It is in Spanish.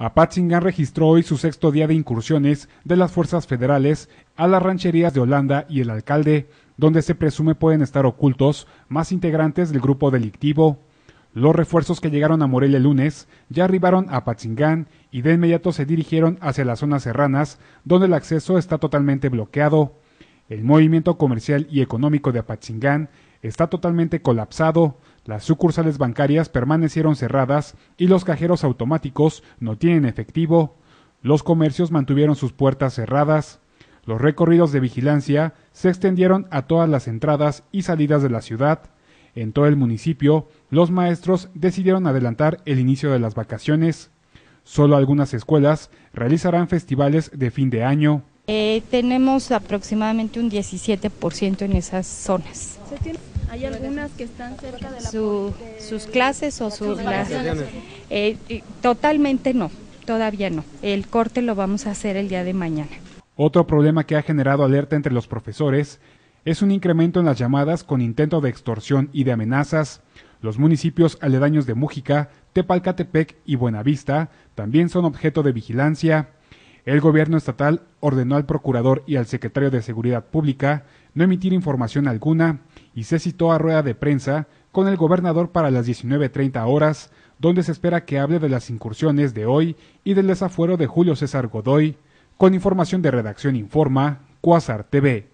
Apatzingán registró hoy su sexto día de incursiones de las fuerzas federales a las rancherías de Holanda y el alcalde, donde se presume pueden estar ocultos más integrantes del grupo delictivo. Los refuerzos que llegaron a Morelia el lunes ya arribaron a Apatzingán y de inmediato se dirigieron hacia las zonas serranas, donde el acceso está totalmente bloqueado. El movimiento comercial y económico de Apatzingán está totalmente colapsado, las sucursales bancarias permanecieron cerradas y los cajeros automáticos no tienen efectivo. Los comercios mantuvieron sus puertas cerradas. Los recorridos de vigilancia se extendieron a todas las entradas y salidas de la ciudad. En todo el municipio, los maestros decidieron adelantar el inicio de las vacaciones. Solo algunas escuelas realizarán festivales de fin de año. Eh, tenemos aproximadamente un 17% en esas zonas. Hay algunas que están cerca de la sus clases o sus eh, totalmente no, todavía no. El corte lo vamos a hacer el día de mañana. Otro problema que ha generado alerta entre los profesores es un incremento en las llamadas con intento de extorsión y de amenazas. Los municipios aledaños de Mújica, Tepalcatepec y Buenavista también son objeto de vigilancia. El gobierno estatal ordenó al procurador y al secretario de Seguridad Pública no emitir información alguna y se citó a rueda de prensa con el gobernador para las 19.30 horas, donde se espera que hable de las incursiones de hoy y del desafuero de Julio César Godoy, con información de Redacción Informa, Cuasar TV.